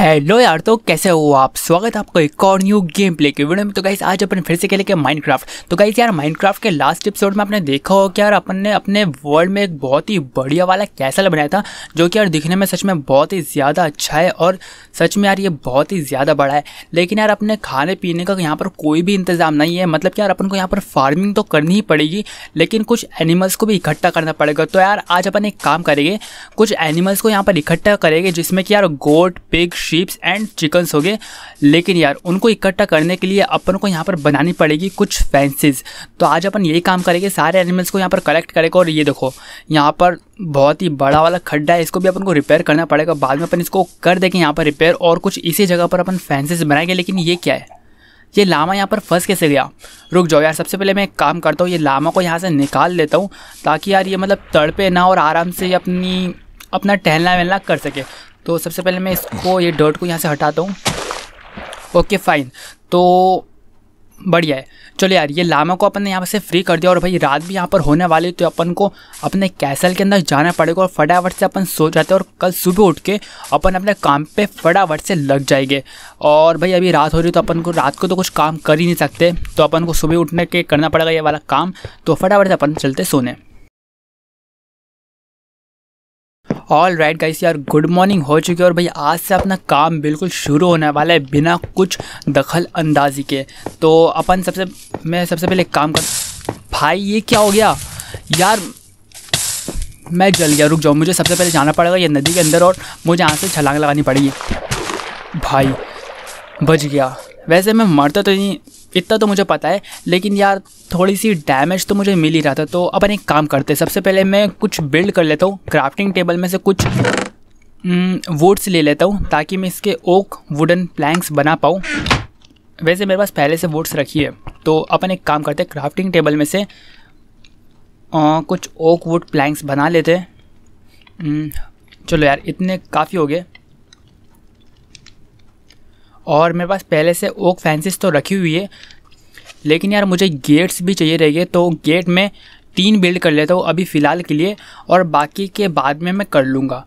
Hello यार तो कैसे हो आप स्वागत है आपको एक और न्यू गेम प्ले के वीडियो में तो गाइस आज अपन फिर से खेले तो के माइनक्राफ्ट तो गाइस यार माइनक्राफ्ट के लास्ट एपिसोड में आपने देखा हो कि यार अपन ने अपने वर्ल्ड में एक बहुत ही बढ़िया वाला कैसल बनाया था जो कि यार दिखने में सच में बहुत ही ज़्यादा अच्छा है और सच में यार ये बहुत ही ज़्यादा बड़ा है लेकिन यार अपने खाने पीने का यहाँ पर कोई भी इंतज़ाम नहीं है मतलब कि यार अपन को यहाँ पर फार्मिंग तो करनी ही पड़ेगी लेकिन कुछ एनिमल्स को भी इकट्ठा करना पड़ेगा तो यार आज अपन एक काम करेंगे कुछ एनिमल्स को यहाँ पर इकट्ठा करेंगे जिसमें कि यार goat pig sheeps and chickens हो गए लेकिन यार उनको इकट्ठा करने के लिए अपन को यहाँ पर बनानी पड़ेगी कुछ फैंसिस तो आज अपन यही काम करेंगे सारे एनिमल्स को यहाँ पर कलेक्ट करेगा और ये देखो यहाँ पर बहुत ही बड़ा वाला खड्डा है इसको भी अपन को रिपेयर करना पड़ेगा बाद में अपन इसको कर देंगे यहाँ पर रिपेयर और कुछ इसी जगह पर अपन फैंसिस बनाएंगे लेकिन ये क्या है ये लामा यहाँ पर फंस कैसे गया रुक जाओ यार सबसे पहले मैं एक काम करता हूँ ये लामा को यहाँ से निकाल लेता हूँ ताकि यार ये मतलब तड़पे ना और आराम से अपनी अपना टहलना वहलना कर सके तो सबसे पहले मैं इसको ये डर्ट को यहाँ से हटाता हूँ ओके फाइन तो बढ़िया है चलो यार ये लामा को अपन ने यहाँ से फ्री कर दिया और भाई रात भी यहाँ पर होने वाली तो अपन को अपने कैसल के अंदर जाना पड़ेगा और फटाफट से अपन सो जाते हैं और कल सुबह उठ के अपन अपने काम पे फटाफट से लग जाएंगे और भाई अभी रात हो रही तो अपन को रात को तो कुछ काम कर ही नहीं सकते तो अपन को सुबह उठने के करना पड़ेगा ये वाला काम तो फटाफट से अपन चलते सोने ऑल राइट गाइस यार गुड मॉर्निंग हो चुकी है और भाई आज से अपना काम बिल्कुल शुरू होने वाला है बिना कुछ दखल अंदाजी के तो अपन सबसे मैं सबसे पहले काम कर भाई ये क्या हो गया यार मैं जल गया रुक जाओ मुझे सबसे पहले जाना पड़ेगा ये नदी के अंदर और मुझे यहाँ से छलांग लगानी पड़ेगी भाई बच गया वैसे मैं मरता तो नहीं इतना तो मुझे पता है लेकिन यार थोड़ी सी डैमेज तो मुझे मिल ही रहा था तो अपन एक काम करते हैं सबसे पहले मैं कुछ बिल्ड कर लेता हूँ क्राफ्टिंग टेबल में से कुछ वुड्स हम्म, ले लेता हूँ ताकि मैं इसके ओक वुडन प्लैंक्स बना पाऊँ वैसे मेरे पास पहले से वुड्स रखी है तो अपन एक काम करते हैं क्राफ्टिंग टेबल में से आ, कुछ ओक वुड प्लैंक्स बना लेते हैं हम्म, चलो यार इतने काफ़ी हो गए और मेरे पास पहले से ओक फैंसिस तो रखी हुई है लेकिन यार मुझे गेट्स भी चाहिए रहेंगे तो गेट में तीन बिल्ड कर लेता हूँ अभी फ़िलहाल के लिए और बाकी के बाद में मैं कर लूँगा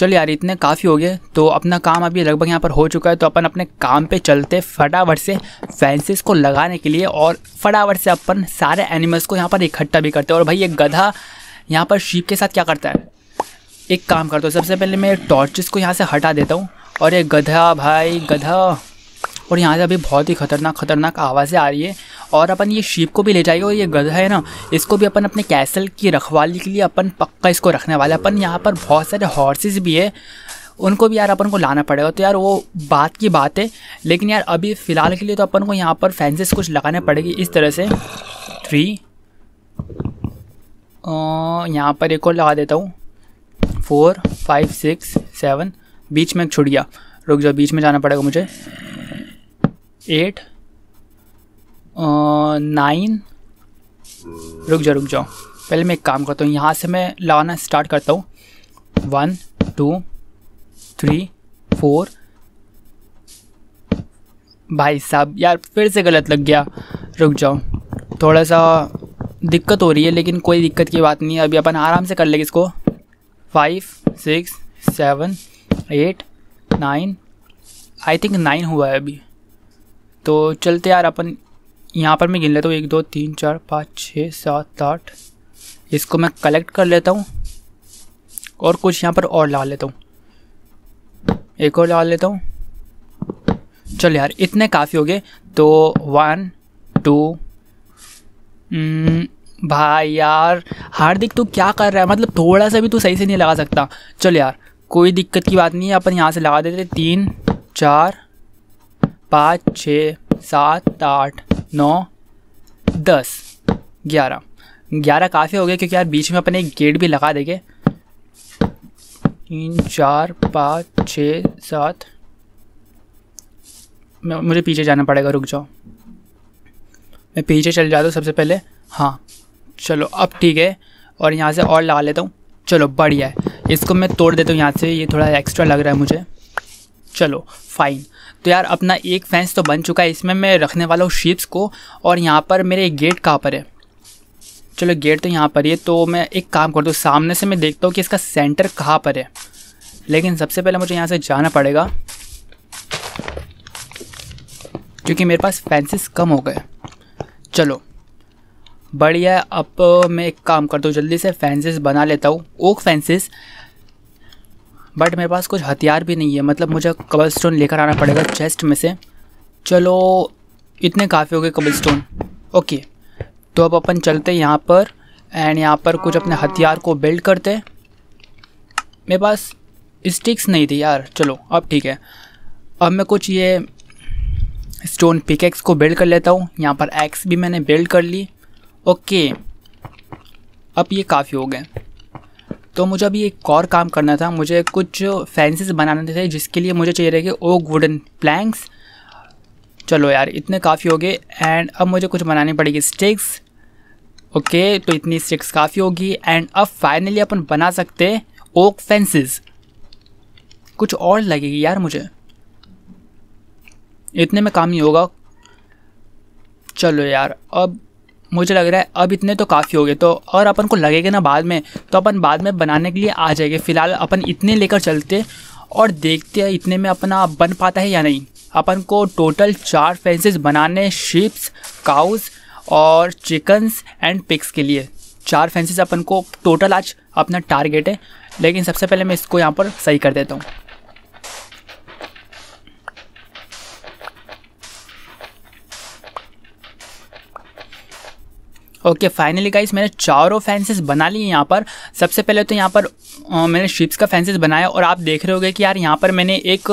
चल यार इतने काफ़ी हो गए तो अपना काम अभी लगभग यहाँ पर हो चुका है तो अपन अपने काम पे चलते फटाफट से फैंसिस को लगाने के लिए और फटाफट से अपन सारे एनिमल्स को यहाँ पर इकट्ठा भी करते हैं और भाई ये गधा यहाँ पर शीप के साथ क्या करता है एक काम करता हूँ सबसे पहले मैं टॉर्चेस को यहाँ से हटा देता हूँ और ये गधा भाई गधा और यहाँ से अभी बहुत ही खतरनाक खतरनाक आवाज़ें आ रही है और अपन ये शीप को भी ले जाएंगे और ये गधा है ना इसको भी अपन अपने कैसल की रखवाली के लिए अपन पक्का इसको रखने वाले अपन यहाँ पर बहुत सारे हॉर्सेस भी है उनको भी यार अपन को लाना पड़ेगा तो यार वो बात की बात है लेकिन यार अभी फ़िलहाल के लिए तो अपन को यहाँ पर फैंसेस कुछ लगाने पड़ेगी इस तरह से थ्री यहाँ पर एक और लगा देता हूँ फोर फाइव सिक्स सेवन बीच में छुट गया रुक जाओ बीच में जाना पड़ेगा मुझे एट नाइन रुक जाओ रुक जाओ पहले मैं एक काम करता हूँ यहाँ से मैं लगाना स्टार्ट करता हूँ वन टू थ्री फोर भाई साहब यार फिर से गलत लग गया रुक जाओ थोड़ा सा दिक्कत हो रही है लेकिन कोई दिक्कत की बात नहीं है अभी अपन आराम से कर लेंगे इसको five six seven eight nine I think nine हुआ है अभी तो चलते यार अपन यहाँ पर मैं गिन लेता हूँ एक दो तीन चार पाँच छः सात आठ इसको मैं कलेक्ट कर लेता हूँ और कुछ यहाँ पर और ला लेता हूँ एक और ला लेता हूँ चलो यार इतने काफ़ी हो गए तो वन टू हम्म, भाई यार हार्दिक तू क्या कर रहा है मतलब थोड़ा सा भी तू सही से नहीं लगा सकता चल यार कोई दिक्कत की बात नहीं है अपन यहाँ से लगा देते तीन चार पाँच छ सात आठ नौ दस ग्यारह ग्यारह काफ़ी हो गया क्योंकि यार बीच में अपन एक गेट भी लगा देंगे तीन चार पाँच छ सात मुझे पीछे जाना पड़ेगा रुक जाओ मैं पीछे चल जाता हूँ सबसे पहले हाँ चलो अब ठीक है और यहाँ से और लगा लेता हूँ चलो बढ़िया है इसको मैं तोड़ देता हूँ यहाँ से ये थोड़ा एक्स्ट्रा लग रहा है मुझे चलो फाइन तो यार अपना एक फैंस तो बन चुका है इसमें मैं रखने वाला हूँ शीप्स को और यहाँ पर मेरे गेट कहाँ पर है चलो गेट तो यहाँ पर ही है तो मैं एक काम करता हूँ सामने से मैं देखता हूँ कि इसका सेंटर कहाँ पर है लेकिन सबसे पहले मुझे यहाँ से जाना पड़ेगा क्योंकि मेरे पास फैंसिस कम हो गए चलो बढ़िया अब मैं एक काम करता हूँ जल्दी से फैंसिस बना लेता हूँ ओक फैंसिस बट मेरे पास कुछ हथियार भी नहीं है मतलब मुझे कबल स्टोन लेकर आना पड़ेगा चेस्ट में से चलो इतने काफ़ी हो गए कबल स्टोन ओके तो अब अपन चलते यहाँ पर एंड यहाँ पर कुछ अपने हथियार को बिल्ड करते मेरे पास स्टिक्स नहीं थी यार चलो अब ठीक है अब मैं कुछ ये स्टोन पिकेक्स को बिल्ड कर लेता हूँ यहाँ पर एक्स भी मैंने बिल्ड कर ली ओके अब ये काफ़ी हो गए तो मुझे अभी एक और काम करना था मुझे कुछ फैंसिस बनाने थे जिसके लिए मुझे चाहिए रहेगी ओक वुडन प्लैंक्स चलो यार इतने काफ़ी हो गए एंड अब मुझे कुछ बनानी पड़ेगी स्टिक्स ओके तो इतनी स्टिक्स काफ़ी होगी एंड अब फाइनली अपन बना सकते ओक फेंसेस कुछ और लगेगी यार मुझे इतने में काम ही होगा चलो यार अब मुझे लग रहा है अब इतने तो काफ़ी हो गए तो और अपन को लगेगा ना बाद में तो अपन बाद में बनाने के लिए आ जाएंगे फ़िलहाल अपन इतने लेकर चलते और देखते हैं इतने में अपना बन पाता है या नहीं अपन को टोटल चार फेंसेस बनाने शिप्स काउस और चिकन्स एंड पिक्स के लिए चार फेंसेस अपन को टोटल आज अपना टारगेट है लेकिन सबसे पहले मैं इसको यहाँ पर सही कर देता हूँ ओके फाइनली गाइस मैंने चारों फैंसेस बना लिए यहाँ पर सबसे पहले तो यहाँ पर आ, मैंने शिप्स का फैंसेस बनाया और आप देख रहे होगे कि यार यहाँ पर मैंने एक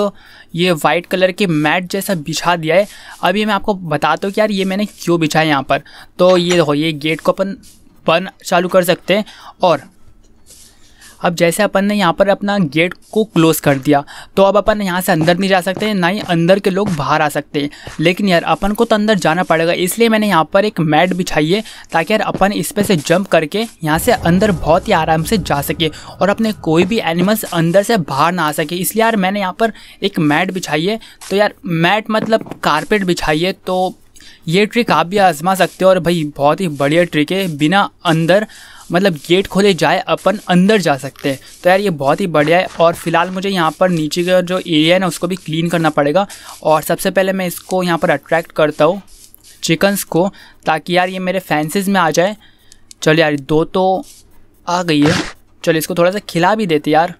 ये वाइट कलर के मैट जैसा बिछा दिया है अभी मैं आपको बताता हूँ कि यार ये मैंने क्यों बिछाया यहाँ पर तो ये हो ये गेट को अपन बन चालू कर सकते हैं और अब जैसे अपन ने यहाँ पर अपना गेट को क्लोज़ कर दिया तो अब अपन यहाँ से अंदर नहीं जा सकते ना ही अंदर के लोग बाहर आ सकते हैं लेकिन यार अपन को तो अंदर जाना पड़ेगा इसलिए मैंने यहाँ पर एक मैट बिछाई है ताकि यार अपन इस पर से जंप करके यहाँ से अंदर बहुत ही आराम से जा सके और अपने कोई भी एनिमल्स अंदर से बाहर ना आ सके इसलिए यार मैंने यहाँ पर एक मैट बिछाई है तो यार मैट मतलब कारपेट बिछाई है तो ये ट्रिक आप भी आजमा सकते हो और भाई बहुत ही बढ़िया ट्रिक है बिना अंदर मतलब गेट खोले जाए अपन अंदर जा सकते हैं तो यार ये बहुत ही बढ़िया है और फिलहाल मुझे यहाँ पर नीचे का जो एरिया है ना उसको भी क्लीन करना पड़ेगा और सबसे पहले मैं इसको यहाँ पर अट्रैक्ट करता हूँ चिकन्स को ताकि यार ये मेरे फैंसिस में आ जाए चलो यार दो तो आ गई है चलो इसको थोड़ा सा खिला भी देते यार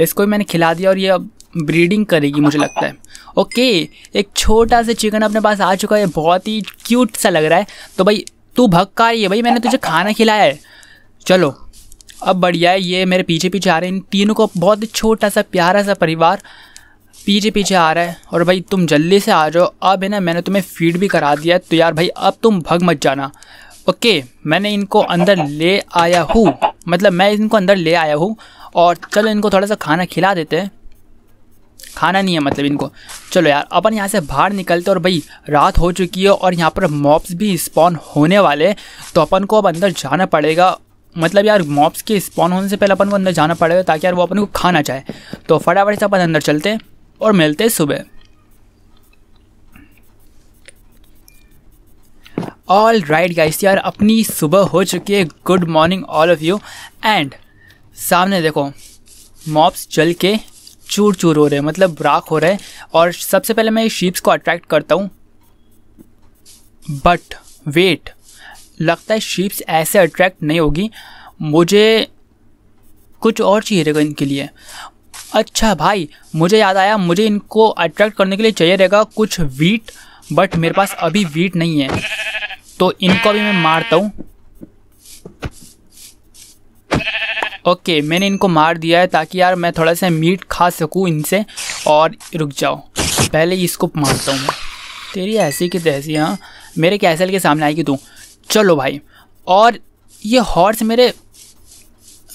इसको भी मैंने खिला दिया और ये अब ब्रीडिंग करेगी मुझे लगता है ओके एक छोटा सा चिकन अपने पास आ चुका है बहुत ही क्यूट सा लग रहा है तो भाई तू भग का रही है भाई मैंने तुझे खाना खिलाया है चलो अब बढ़िया है ये मेरे पीछे पीछे आ रहे हैं इन तीनों को बहुत छोटा सा प्यारा सा परिवार पीछे पीछे आ रहा है और भाई तुम जल्दी से आ जाओ अब है ना मैंने तुम्हें फीड भी करा दिया तो यार भाई अब तुम भग मत जाना ओके मैंने इनको अंदर ले आया हूँ मतलब मैं इनको अंदर ले आया हूँ और चलो इनको थोड़ा सा खाना खिला देते हैं खाना नहीं है मतलब इनको चलो यार अपन यहाँ से बाहर निकलते और भाई रात हो चुकी है और यहाँ पर मॉब्स भी स्पॉन होने वाले तो अपन को अब अंदर जाना पड़ेगा मतलब यार मॉब्स के स्पॉन होने से पहले अपन को अंदर जाना पड़ेगा ताकि यार वो अपन को खाना चाहे तो फटाफट से अपन अंदर चलते और मिलते सुबह ऑल राइट गाइस यार अपनी सुबह हो चुकी है good morning all of you and सामने देखो मॉब्स चल के चूर चूर हो रहे हैं मतलब राख हो रहे हैं और सबसे पहले मैं शीप्स को अट्रैक्ट करता हूँ बट वेट लगता है शीप्स ऐसे अट्रैक्ट नहीं होगी मुझे कुछ और चाहिए रहेगा इनके लिए अच्छा भाई मुझे याद आया मुझे इनको अट्रैक्ट करने के लिए चाहिए रहेगा कुछ वीट बट मेरे पास अभी वीट नहीं है तो इनको भी मैं मारता हूँ ओके okay, मैंने इनको मार दिया है ताकि यार मैं थोड़ा सा मीट खा सकूँ इनसे और रुक जाओ पहले इसको मारता हूँ तेरी ऐसी की तैसी हाँ मेरे कैसल के सामने आएगी तू चलो भाई और ये हॉर्स मेरे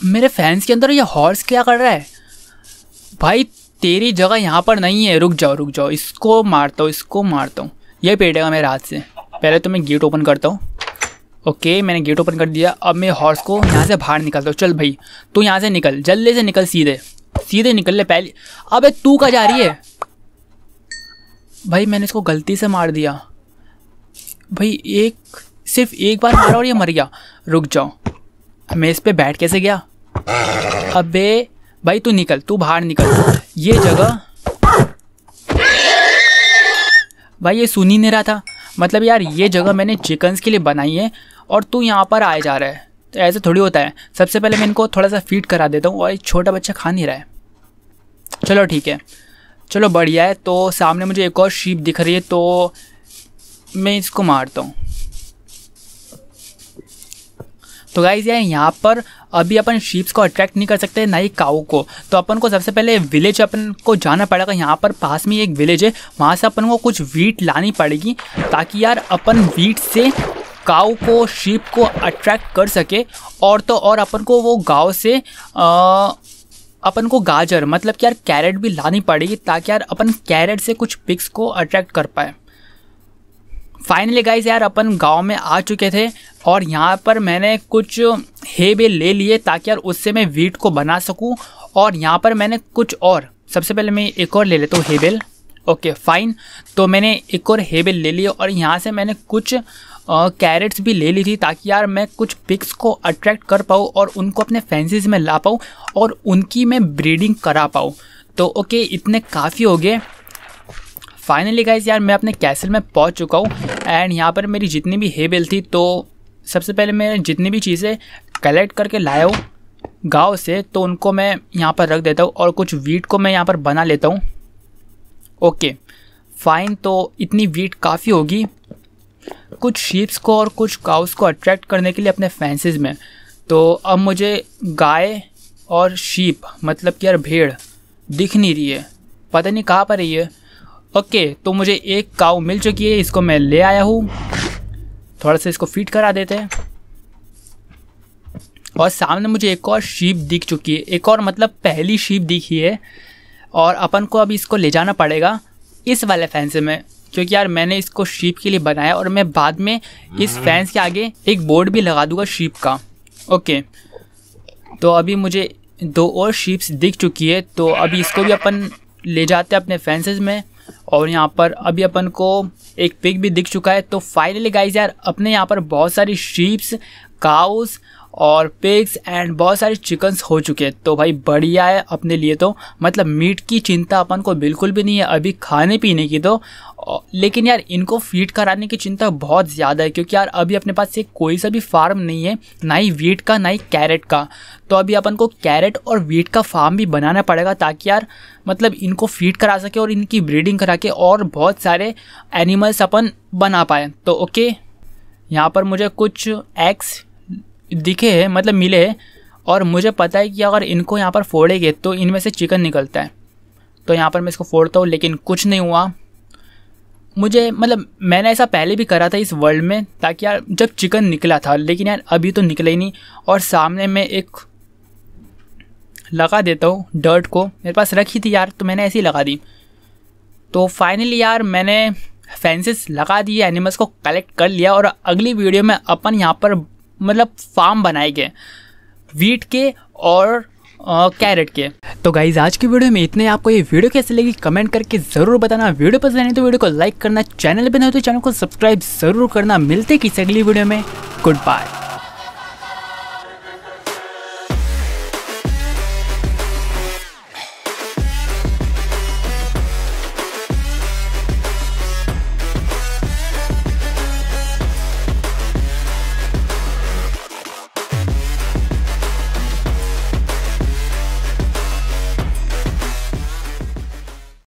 मेरे फैंस के अंदर ये हॉर्स क्या कर रहा है भाई तेरी जगह यहाँ पर नहीं है रुक जाओ रुक जाओ इसको मारता हूँ इसको मारता हूँ ये पेटेगा मेरे हाथ से पहले तो मैं गेट ओपन करता हूँ ओके okay, मैंने गेट ओपन कर दिया अब मैं हॉर्स को यहाँ से बाहर निकलता हूँ चल भाई तू यहाँ से निकल जल्दी से निकल सीधे सीधे निकल ले पहले अब एक तू का जा रही है भाई मैंने इसको गलती से मार दिया भाई एक सिर्फ एक बार मारा और ये मर गया रुक जाओ मैं इस पर बैठ कैसे गया अबे भाई तू निकल तू बाहर निकल ये जगह भाई ये सुन ही नहीं रहा था मतलब यार ये जगह मैंने चिकन्स के लिए बनाई है और तू यहाँ पर आए जा रहा है तो ऐसे थोड़ी होता है सबसे पहले मैं इनको थोड़ा सा फीड करा देता हूँ और एक छोटा बच्चा खा नहीं रहा है चलो ठीक है चलो बढ़िया है तो सामने मुझे एक और शीप दिख रही है तो मैं इसको मारता हूँ तो गाइज यार यहाँ पर अभी अपन शीप्स को अट्रैक्ट नहीं कर सकते ना ही काऊ को तो अपन को सबसे पहले विलेज अपन को जाना पड़ेगा यहाँ पर पास में एक विलेज है वहाँ से अपन को कुछ वीट लानी पड़ेगी ताकि यार अपन वीट से काउ को शीप को अट्रैक्ट कर सके और तो और अपन को वो गाँव से आ, अपन को गाजर मतलब कि यार कैरेट भी लानी पड़ेगी ताकि यार अपन कैरेट से कुछ पिक्स को अट्रैक्ट कर पाए फाइनली गाइज यार अपन गांव में आ चुके थे और यहाँ पर मैंने कुछ हे बे ले लिए ताकि यार उससे मैं वीट को बना सकूँ और यहाँ पर मैंने कुछ और सबसे पहले मैं एक और ले लेता हूँ हेबेल ओके फाइन तो मैंने एक और हेबेल ले लिया और यहाँ से मैंने कुछ कैरेट्स भी ले ली थी ताकि यार मैं कुछ पिक्स को अट्रैक्ट कर पाऊँ और उनको अपने फैंसीज में ला पाऊँ और उनकी मैं ब्रीडिंग करा पाऊँ तो ओके इतने काफ़ी हो गए फाइनली गाइज यार मैं अपने कैसल में पहुँच चुका हूँ एंड यहाँ पर मेरी जितनी भी हेबेल थी तो सबसे पहले मैं जितनी भी चीज़ें कलेक्ट करके लाया हूँ गाँव से तो उनको मैं यहाँ पर रख देता हूँ और कुछ वीट को मैं यहाँ पर बना लेता हूँ ओके फाइन तो इतनी वीट काफ़ी होगी कुछ शीप्स को और कुछ काउस को अट्रैक्ट करने के लिए अपने फैंसीज में तो अब मुझे गाय और शीप मतलब कि यार भेड़ दिख नहीं रही है पता नहीं कहाँ पर रही है ओके तो मुझे एक काऊ मिल चुकी है इसको मैं ले आया हूँ थोड़ा सा इसको फिट करा देते हैं और सामने मुझे एक और शीप दिख चुकी है एक और मतलब पहली शीप दिखी है और अपन को अब इसको ले जाना पड़ेगा इस वाले फैंसे में क्योंकि यार मैंने इसको शीप के लिए बनाया और मैं बाद में इस फैंस हम्म। के आगे एक बोर्ड भी लगा दूंगा शीप का ओके तो अभी मुझे दो और शीप्स दिख चुकी है तो अभी इसको भी अपन ले जाते हैं अपने फैंसेज में और यहाँ पर अभी अपन को एक पिक भी दिख चुका है तो फाइनली गाइज यार अपने यहाँ पर बहुत सारी शीप्स काउस और पिग्स एंड बहुत सारे चिकन्स हो चुके हैं तो भाई बढ़िया है अपने लिए तो मतलब मीट की चिंता अपन को बिल्कुल भी नहीं है अभी खाने पीने की तो लेकिन यार इनको फीड कराने की चिंता बहुत ज़्यादा है क्योंकि यार अभी अपने पास एक कोई सा भी फार्म नहीं है ना ही वीट का ना ही कैरेट का तो अभी अपन को कैरेट और वीट का फार्म भी बनाना पड़ेगा ताकि यार मतलब इनको फीड करा सके और इनकी ब्रीडिंग करा के और बहुत सारे एनिमल्स अपन बना पाए तो ओके यहाँ पर मुझे कुछ एग्स दिखे हैं मतलब मिले हैं और मुझे पता है कि अगर इनको यहाँ पर फोड़ेंगे तो इनमें से चिकन निकलता है तो यहाँ पर मैं इसको फोड़ता हूँ लेकिन कुछ नहीं हुआ मुझे मतलब मैंने ऐसा पहले भी करा था इस वर्ल्ड में ताकि यार जब चिकन निकला था लेकिन यार अभी तो निकला ही नहीं और सामने मैं एक लगा देता हूँ डर्ट को मेरे पास रखी थी यार तो मैंने ऐसे ही लगा दी तो फाइनली यार मैंने फेंसेस लगा दिए एनिमल्स को कलेक्ट कर लिया और अगली वीडियो में अपन यहाँ पर मतलब फार्म बनाए गए वीट के और कैरेट के तो गाइज आज की वीडियो में इतने आपको ये वीडियो कैसे लगी कमेंट करके जरूर बताना वीडियो पसंद आए तो वीडियो को लाइक करना चैनल पर नहीं तो चैनल को सब्सक्राइब जरूर करना मिलते किसी अगली वीडियो में गुड बाय